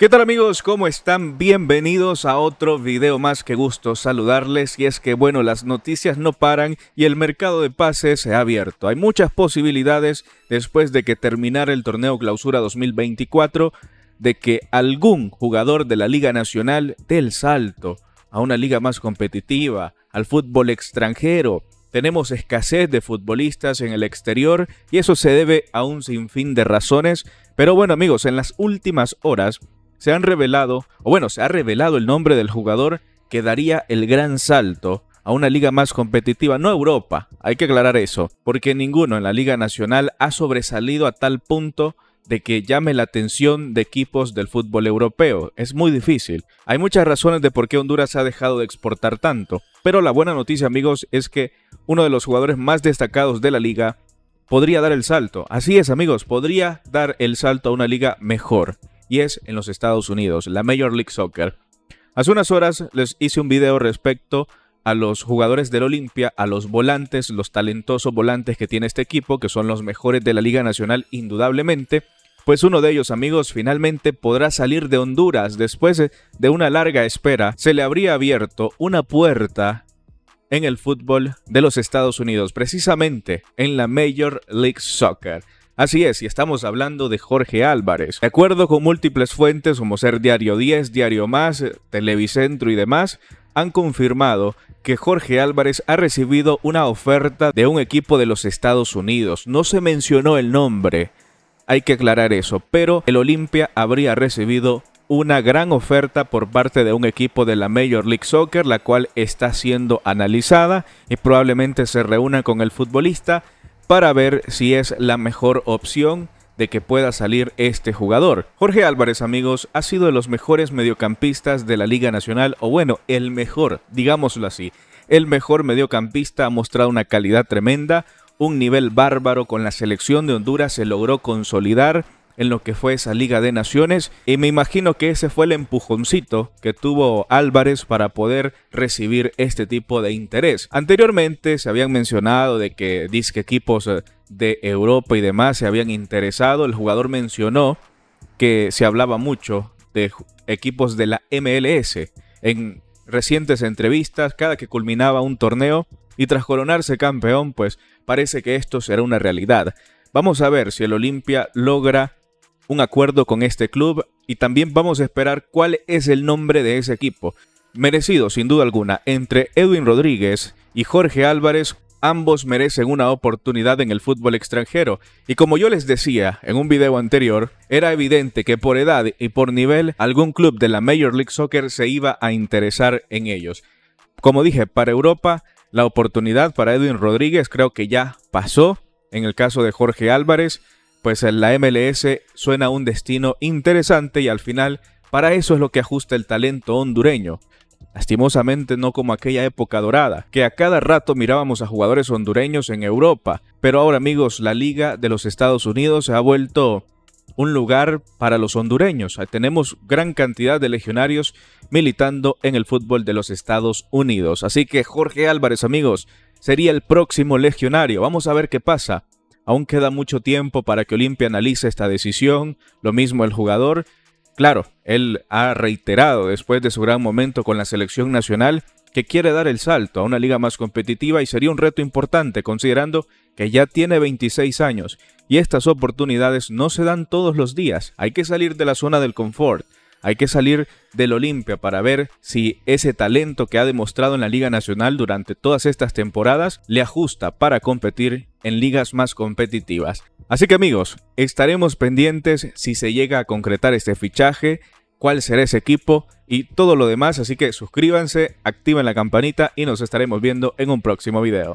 ¿Qué tal amigos? ¿Cómo están? Bienvenidos a otro video más que gusto saludarles y es que bueno, las noticias no paran y el mercado de pases se ha abierto. Hay muchas posibilidades después de que terminar el torneo clausura 2024 de que algún jugador de la Liga Nacional dé el salto a una liga más competitiva, al fútbol extranjero. Tenemos escasez de futbolistas en el exterior y eso se debe a un sinfín de razones. Pero bueno amigos, en las últimas horas se han revelado, o bueno, se ha revelado el nombre del jugador que daría el gran salto a una liga más competitiva, no Europa, hay que aclarar eso, porque ninguno en la Liga Nacional ha sobresalido a tal punto de que llame la atención de equipos del fútbol europeo. Es muy difícil. Hay muchas razones de por qué Honduras ha dejado de exportar tanto, pero la buena noticia amigos es que uno de los jugadores más destacados de la liga podría dar el salto. Así es amigos, podría dar el salto a una liga mejor y es en los Estados Unidos, la Major League Soccer. Hace unas horas les hice un video respecto a los jugadores del Olimpia, a los volantes, los talentosos volantes que tiene este equipo, que son los mejores de la Liga Nacional indudablemente. Pues uno de ellos, amigos, finalmente podrá salir de Honduras después de una larga espera. Se le habría abierto una puerta en el fútbol de los Estados Unidos, precisamente en la Major League Soccer. Así es, y estamos hablando de Jorge Álvarez. De acuerdo con múltiples fuentes como Ser Diario 10, Diario Más, Televicentro y demás, han confirmado que Jorge Álvarez ha recibido una oferta de un equipo de los Estados Unidos. No se mencionó el nombre, hay que aclarar eso, pero el Olimpia habría recibido una gran oferta por parte de un equipo de la Major League Soccer, la cual está siendo analizada y probablemente se reúna con el futbolista para ver si es la mejor opción de que pueda salir este jugador. Jorge Álvarez, amigos, ha sido de los mejores mediocampistas de la Liga Nacional, o bueno, el mejor, digámoslo así. El mejor mediocampista ha mostrado una calidad tremenda, un nivel bárbaro con la selección de Honduras se logró consolidar en lo que fue esa Liga de Naciones. Y me imagino que ese fue el empujoncito que tuvo Álvarez para poder recibir este tipo de interés. Anteriormente se habían mencionado de que disque equipos eh, de Europa y demás se habían interesado. El jugador mencionó que se hablaba mucho de equipos de la MLS. En recientes entrevistas, cada que culminaba un torneo y tras coronarse campeón, pues parece que esto será una realidad. Vamos a ver si el Olimpia logra un acuerdo con este club y también vamos a esperar cuál es el nombre de ese equipo. Merecido, sin duda alguna, entre Edwin Rodríguez y Jorge Álvarez, ambos merecen una oportunidad en el fútbol extranjero. Y como yo les decía en un video anterior, era evidente que por edad y por nivel algún club de la Major League Soccer se iba a interesar en ellos. Como dije, para Europa la oportunidad para Edwin Rodríguez creo que ya pasó en el caso de Jorge Álvarez pues la MLS suena un destino interesante y al final para eso es lo que ajusta el talento hondureño. Lastimosamente no como aquella época dorada, que a cada rato mirábamos a jugadores hondureños en Europa, pero ahora amigos, la Liga de los Estados Unidos se ha vuelto un lugar para los hondureños. Tenemos gran cantidad de legionarios militando en el fútbol de los Estados Unidos. Así que Jorge Álvarez, amigos, sería el próximo legionario. Vamos a ver qué pasa. Aún queda mucho tiempo para que Olimpia analice esta decisión, lo mismo el jugador. Claro, él ha reiterado después de su gran momento con la selección nacional que quiere dar el salto a una liga más competitiva y sería un reto importante considerando que ya tiene 26 años y estas oportunidades no se dan todos los días. Hay que salir de la zona del confort, hay que salir del Olimpia para ver si ese talento que ha demostrado en la Liga Nacional durante todas estas temporadas le ajusta para competir en ligas más competitivas. Así que amigos, estaremos pendientes si se llega a concretar este fichaje, cuál será ese equipo y todo lo demás, así que suscríbanse, activen la campanita y nos estaremos viendo en un próximo video.